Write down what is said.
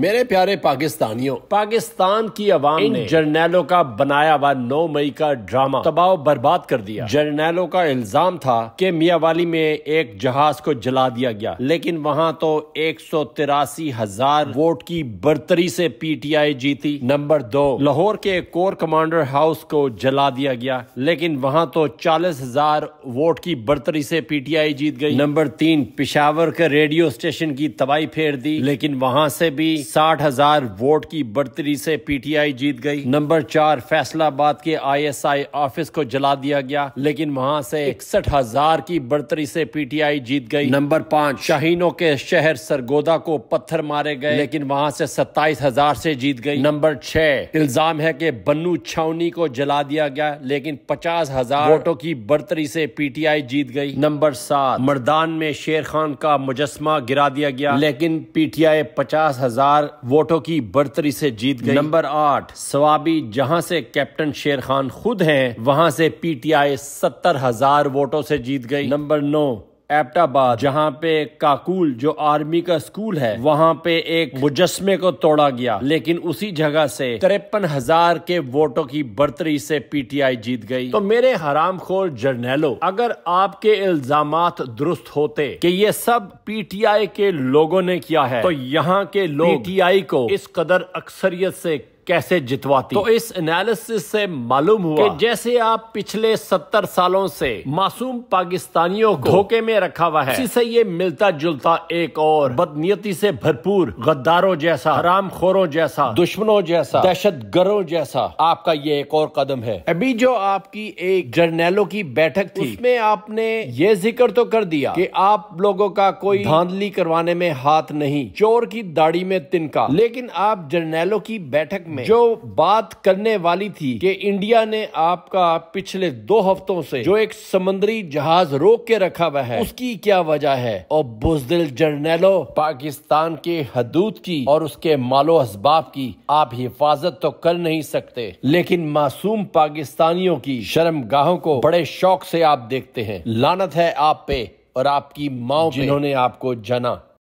मेरे प्यारे पाकिस्तानियों पाकिस्तान की आवाम इन जर्नैलों का बनाया हुआ नौ मई का ड्रामा तबाह बर्बाद कर दिया जर्नैलों का इल्जाम था कि मियावाली में एक जहाज को जला दिया गया लेकिन वहाँ तो एक सौ तिरासी हजार वोट की बर्तरी से पीटीआई जीती नंबर दो लाहौर के कोर कमांडर हाउस को जला दिया गया लेकिन वहाँ तो चालीस हजार वोट की बर्तरी से पीटीआई जीत गई नंबर तीन पिशावर के रेडियो स्टेशन की तबाही फेर दी लेकिन वहाँ से भी साठ हजार वोट की बढ़तरी से पीटीआई जीत गई नंबर चार फैसलाबाद के आईएसआई ऑफिस को जला दिया गया लेकिन वहां से इकसठ हजार की बढ़तरी से पीटीआई जीत गई नंबर पाँच शाहीनों के शहर सरगोदा को पत्थर मारे गए लेकिन वहां से सत्ताईस हजार से जीत गई नंबर छह इल्जाम है कि बन्नू छावनी को जला दिया गया लेकिन पचास हजार वोटों की बढ़तरी से पीटीआई जीत गई नंबर सात मर्दान में शेर खान का मुजस्मा गिरा दिया गया लेकिन पीटीआई पचास हजार सरकार वोटों की बढ़तरी से जीत गई नंबर आठ सवाबी जहां से कैप्टन शेर खान खुद हैं वहां से पीटीआई सत्तर हजार वोटों से जीत गई नंबर नौ एपटाबाद जहाँ पे काकुल जो आर्मी का स्कूल है वहाँ पे एक मुजस्मे को तोड़ा गया लेकिन उसी जगह से तिरपन हजार के वोटों की बढ़तरी से पीटीआई जीत गई तो मेरे हराम खोर जर्नैलो अगर आपके इल्जाम दुरुस्त होते कि ये सब पीटीआई के लोगों ने किया है तो यहाँ के लोग पीटीआई को इस कदर अक्सरियत से कैसे जितवाती तो इस एनालिसिस से मालूम हुआ कि जैसे आप पिछले सत्तर सालों से मासूम पाकिस्तानियों को धोखे में रखा हुआ है इसी से ये मिलता जुलता एक और बदनीयती से भरपूर गद्दारों जैसा हराम खोरों जैसा दुश्मनों जैसा दहशत जैसा आपका ये एक और कदम है अभी जो आपकी एक जर्नैलों की बैठक थी उसमें आपने ये जिक्र तो कर दिया कि आप लोगों का कोई धांधली करवाने में हाथ नहीं चोर की दाढ़ी में तिनका लेकिन आप जर्नैलों की बैठक में में जो बात करने वाली थी कि इंडिया ने आपका पिछले दो हफ्तों से जो एक समंदरी जहाज रोक के रखा हुआ है उसकी क्या वजह है और बुजदिल जर्नैलो पाकिस्तान के हदूद की और उसके मालो असबाब की आप हिफाजत तो कर नहीं सकते लेकिन मासूम पाकिस्तानियों की शर्म गाहों को बड़े शौक से आप देखते हैं लानत है आप पे और आपकी माओ जिन्होंने आपको जना